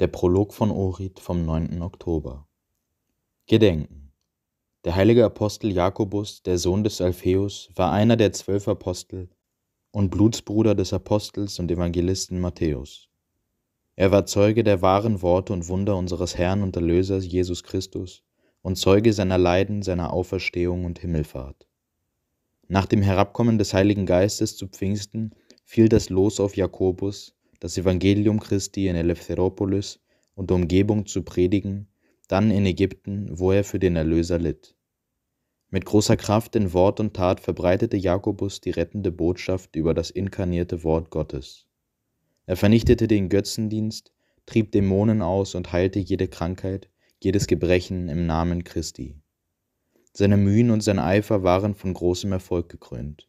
Der Prolog von Orit vom 9. Oktober. Gedenken. Der heilige Apostel Jakobus, der Sohn des Alpheus, war einer der zwölf Apostel und Blutsbruder des Apostels und Evangelisten Matthäus. Er war Zeuge der wahren Worte und Wunder unseres Herrn und Erlösers Jesus Christus und Zeuge seiner Leiden, seiner Auferstehung und Himmelfahrt. Nach dem Herabkommen des Heiligen Geistes zu Pfingsten fiel das Los auf Jakobus, das Evangelium Christi in Eleftheropolis und Umgebung zu predigen, dann in Ägypten, wo er für den Erlöser litt. Mit großer Kraft in Wort und Tat verbreitete Jakobus die rettende Botschaft über das inkarnierte Wort Gottes. Er vernichtete den Götzendienst, trieb Dämonen aus und heilte jede Krankheit, jedes Gebrechen im Namen Christi. Seine Mühen und sein Eifer waren von großem Erfolg gekrönt.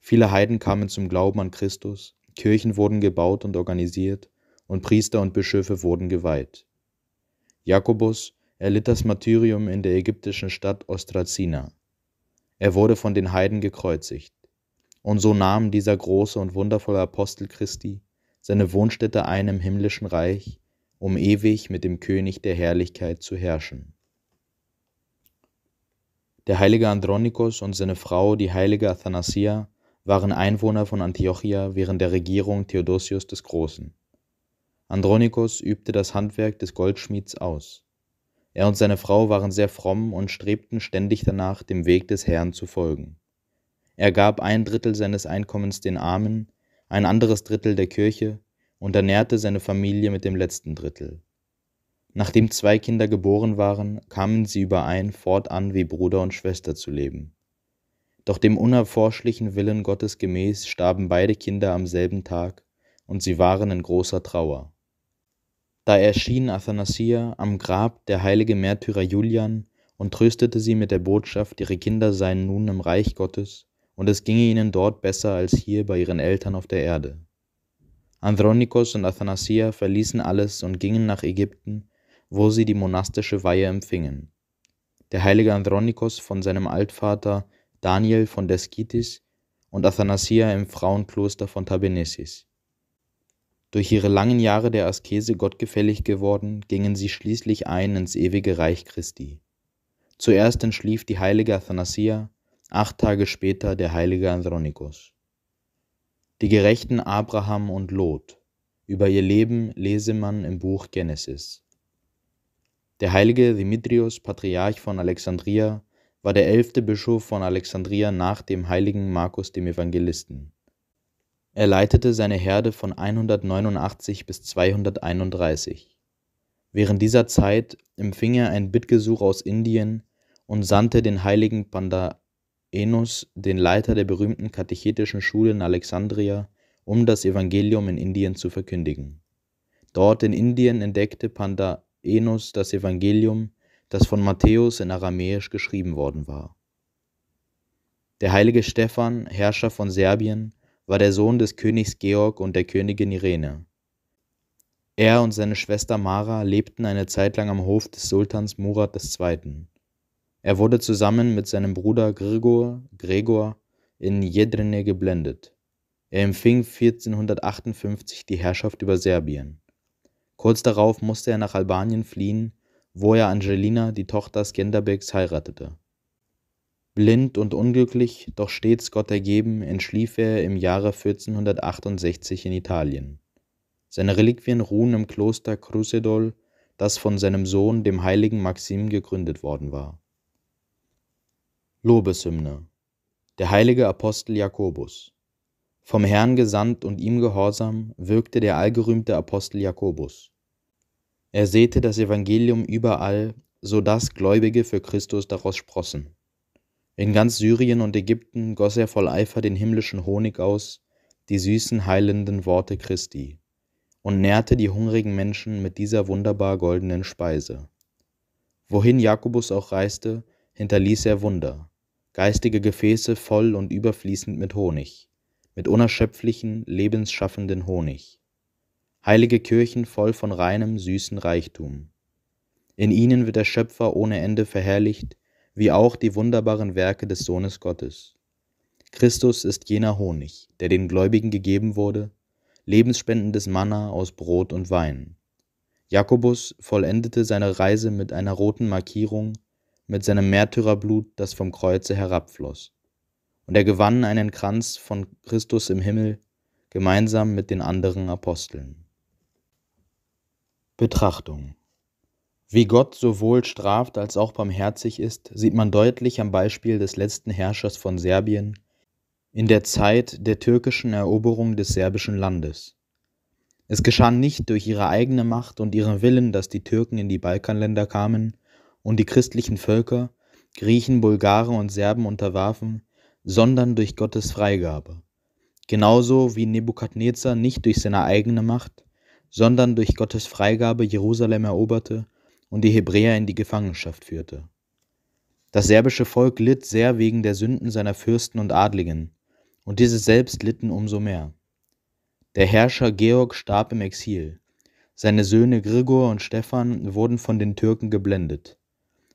Viele Heiden kamen zum Glauben an Christus, Kirchen wurden gebaut und organisiert, und Priester und Bischöfe wurden geweiht. Jakobus erlitt das Martyrium in der ägyptischen Stadt Ostrazina. Er wurde von den Heiden gekreuzigt. Und so nahm dieser große und wundervolle Apostel Christi seine Wohnstätte ein im himmlischen Reich, um ewig mit dem König der Herrlichkeit zu herrschen. Der heilige Andronikos und seine Frau, die heilige Athanasia, waren Einwohner von Antiochia während der Regierung Theodosius des Großen. Andronikos übte das Handwerk des Goldschmieds aus. Er und seine Frau waren sehr fromm und strebten ständig danach, dem Weg des Herrn zu folgen. Er gab ein Drittel seines Einkommens den Armen, ein anderes Drittel der Kirche und ernährte seine Familie mit dem letzten Drittel. Nachdem zwei Kinder geboren waren, kamen sie überein, fortan wie Bruder und Schwester zu leben. Doch dem unerforschlichen Willen Gottes gemäß starben beide Kinder am selben Tag, und sie waren in großer Trauer. Da erschien Athanasia am Grab der heilige Märtyrer Julian und tröstete sie mit der Botschaft, ihre Kinder seien nun im Reich Gottes und es ginge ihnen dort besser als hier bei ihren Eltern auf der Erde. Andronikos und Athanasia verließen alles und gingen nach Ägypten, wo sie die monastische Weihe empfingen. Der heilige Andronikos von seinem Altvater Daniel von Deskitis und Athanasia im Frauenkloster von Tabenesis. Durch ihre langen Jahre der Askese gottgefällig geworden, gingen sie schließlich ein ins ewige Reich Christi. Zuerst entschlief die heilige Athanasia, acht Tage später der heilige Andronikos. Die Gerechten Abraham und Lot. Über ihr Leben lese man im Buch Genesis. Der heilige Dimitrios, Patriarch von Alexandria, war der elfte Bischof von Alexandria nach dem heiligen Markus dem Evangelisten. Er leitete seine Herde von 189 bis 231. Während dieser Zeit empfing er ein Bittgesuch aus Indien und sandte den heiligen Pandaenus, den Leiter der berühmten katechetischen Schule in Alexandria, um das Evangelium in Indien zu verkündigen. Dort in Indien entdeckte Pandaenus das Evangelium das von Matthäus in Aramäisch geschrieben worden war. Der heilige Stephan, Herrscher von Serbien, war der Sohn des Königs Georg und der Königin Irene. Er und seine Schwester Mara lebten eine Zeit lang am Hof des Sultans Murat II. Er wurde zusammen mit seinem Bruder Grigor, Gregor in Jedrene geblendet. Er empfing 1458 die Herrschaft über Serbien. Kurz darauf musste er nach Albanien fliehen, wo er Angelina, die Tochter Skenderbegs, heiratete. Blind und unglücklich, doch stets Gott ergeben, entschlief er im Jahre 1468 in Italien. Seine Reliquien ruhen im Kloster Crucedol, das von seinem Sohn, dem heiligen Maxim, gegründet worden war. Lobeshymne Der heilige Apostel Jakobus Vom Herrn gesandt und ihm gehorsam wirkte der allgerühmte Apostel Jakobus. Er säte das Evangelium überall, so dass Gläubige für Christus daraus sprossen. In ganz Syrien und Ägypten goss er voll Eifer den himmlischen Honig aus, die süßen heilenden Worte Christi, und nährte die hungrigen Menschen mit dieser wunderbar goldenen Speise. Wohin Jakobus auch reiste, hinterließ er Wunder, geistige Gefäße voll und überfließend mit Honig, mit unerschöpflichen, lebensschaffenden Honig heilige Kirchen voll von reinem, süßen Reichtum. In ihnen wird der Schöpfer ohne Ende verherrlicht, wie auch die wunderbaren Werke des Sohnes Gottes. Christus ist jener Honig, der den Gläubigen gegeben wurde, lebensspendendes Manna aus Brot und Wein. Jakobus vollendete seine Reise mit einer roten Markierung, mit seinem Märtyrerblut, das vom Kreuze herabfloss. Und er gewann einen Kranz von Christus im Himmel, gemeinsam mit den anderen Aposteln. Betrachtung Wie Gott sowohl straft als auch barmherzig ist, sieht man deutlich am Beispiel des letzten Herrschers von Serbien in der Zeit der türkischen Eroberung des serbischen Landes. Es geschah nicht durch ihre eigene Macht und ihren Willen, dass die Türken in die Balkanländer kamen und die christlichen Völker, Griechen, Bulgaren und Serben unterwarfen, sondern durch Gottes Freigabe. Genauso wie Nebukadnezar nicht durch seine eigene Macht, sondern durch Gottes Freigabe Jerusalem eroberte und die Hebräer in die Gefangenschaft führte. Das serbische Volk litt sehr wegen der Sünden seiner Fürsten und Adligen, und diese selbst litten umso mehr. Der Herrscher Georg starb im Exil, seine Söhne Grigor und Stefan wurden von den Türken geblendet,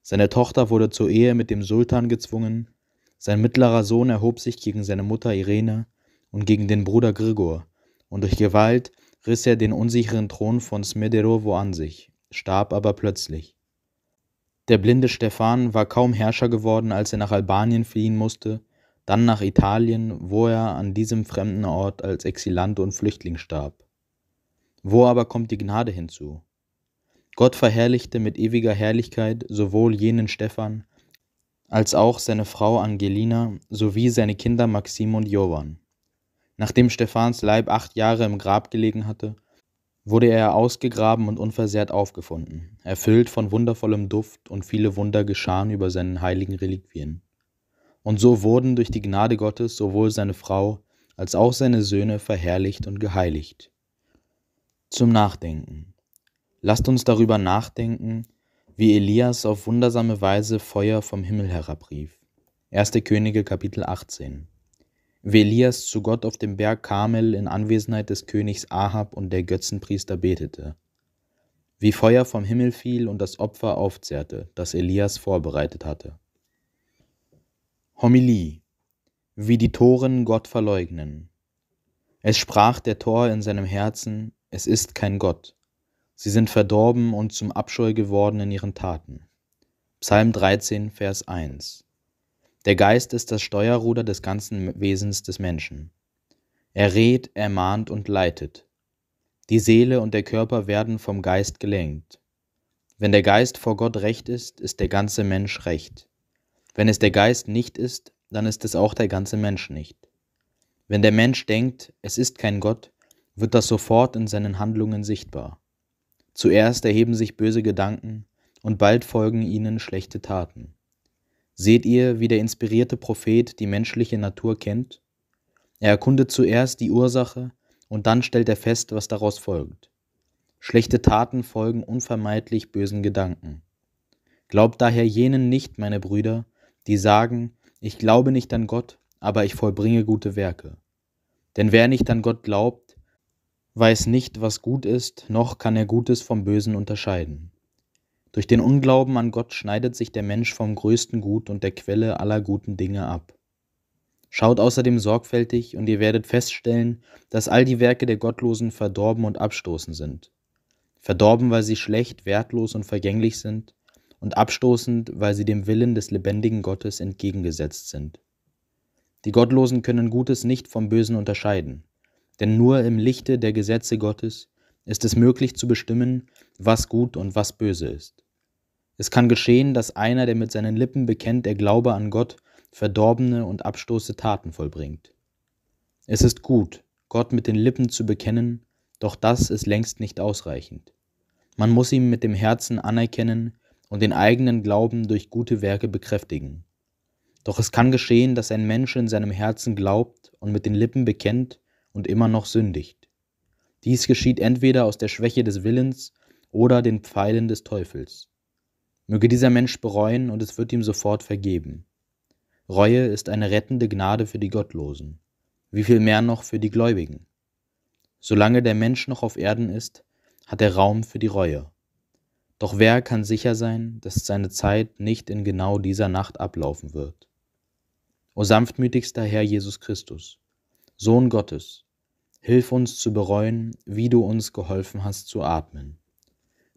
seine Tochter wurde zur Ehe mit dem Sultan gezwungen, sein mittlerer Sohn erhob sich gegen seine Mutter Irene und gegen den Bruder Grigor, und durch Gewalt riss er den unsicheren Thron von Smederovo an sich, starb aber plötzlich. Der blinde Stefan war kaum Herrscher geworden, als er nach Albanien fliehen musste, dann nach Italien, wo er an diesem fremden Ort als Exilant und Flüchtling starb. Wo aber kommt die Gnade hinzu? Gott verherrlichte mit ewiger Herrlichkeit sowohl jenen Stefan als auch seine Frau Angelina sowie seine Kinder Maxim und Jovan. Nachdem Stephans Leib acht Jahre im Grab gelegen hatte, wurde er ausgegraben und unversehrt aufgefunden, erfüllt von wundervollem Duft und viele Wunder geschahen über seinen heiligen Reliquien. Und so wurden durch die Gnade Gottes sowohl seine Frau als auch seine Söhne verherrlicht und geheiligt. Zum Nachdenken. Lasst uns darüber nachdenken, wie Elias auf wundersame Weise Feuer vom Himmel herabrief. 1. Könige Kapitel 18 wie Elias zu Gott auf dem Berg Karmel in Anwesenheit des Königs Ahab und der Götzenpriester betete. Wie Feuer vom Himmel fiel und das Opfer aufzehrte, das Elias vorbereitet hatte. Homilie. Wie die Toren Gott verleugnen. Es sprach der Tor in seinem Herzen, es ist kein Gott. Sie sind verdorben und zum Abscheu geworden in ihren Taten. Psalm 13, Vers 1. Der Geist ist das Steuerruder des ganzen Wesens des Menschen. Er rät, ermahnt und leitet. Die Seele und der Körper werden vom Geist gelenkt. Wenn der Geist vor Gott recht ist, ist der ganze Mensch recht. Wenn es der Geist nicht ist, dann ist es auch der ganze Mensch nicht. Wenn der Mensch denkt, es ist kein Gott, wird das sofort in seinen Handlungen sichtbar. Zuerst erheben sich böse Gedanken und bald folgen ihnen schlechte Taten. Seht ihr, wie der inspirierte Prophet die menschliche Natur kennt? Er erkundet zuerst die Ursache und dann stellt er fest, was daraus folgt. Schlechte Taten folgen unvermeidlich bösen Gedanken. Glaubt daher jenen nicht, meine Brüder, die sagen, ich glaube nicht an Gott, aber ich vollbringe gute Werke. Denn wer nicht an Gott glaubt, weiß nicht, was gut ist, noch kann er Gutes vom Bösen unterscheiden. Durch den Unglauben an Gott schneidet sich der Mensch vom größten Gut und der Quelle aller guten Dinge ab. Schaut außerdem sorgfältig, und ihr werdet feststellen, dass all die Werke der Gottlosen verdorben und abstoßen sind. Verdorben, weil sie schlecht, wertlos und vergänglich sind, und abstoßend, weil sie dem Willen des lebendigen Gottes entgegengesetzt sind. Die Gottlosen können Gutes nicht vom Bösen unterscheiden, denn nur im Lichte der Gesetze Gottes ist es möglich zu bestimmen, was gut und was böse ist. Es kann geschehen, dass einer, der mit seinen Lippen bekennt, er glaube an Gott, verdorbene und abstoße Taten vollbringt. Es ist gut, Gott mit den Lippen zu bekennen, doch das ist längst nicht ausreichend. Man muss ihm mit dem Herzen anerkennen und den eigenen Glauben durch gute Werke bekräftigen. Doch es kann geschehen, dass ein Mensch in seinem Herzen glaubt und mit den Lippen bekennt und immer noch sündigt. Dies geschieht entweder aus der Schwäche des Willens oder den Pfeilen des Teufels. Möge dieser Mensch bereuen und es wird ihm sofort vergeben. Reue ist eine rettende Gnade für die Gottlosen, wie viel mehr noch für die Gläubigen. Solange der Mensch noch auf Erden ist, hat er Raum für die Reue. Doch wer kann sicher sein, dass seine Zeit nicht in genau dieser Nacht ablaufen wird? O sanftmütigster Herr Jesus Christus, Sohn Gottes, hilf uns zu bereuen, wie du uns geholfen hast zu atmen.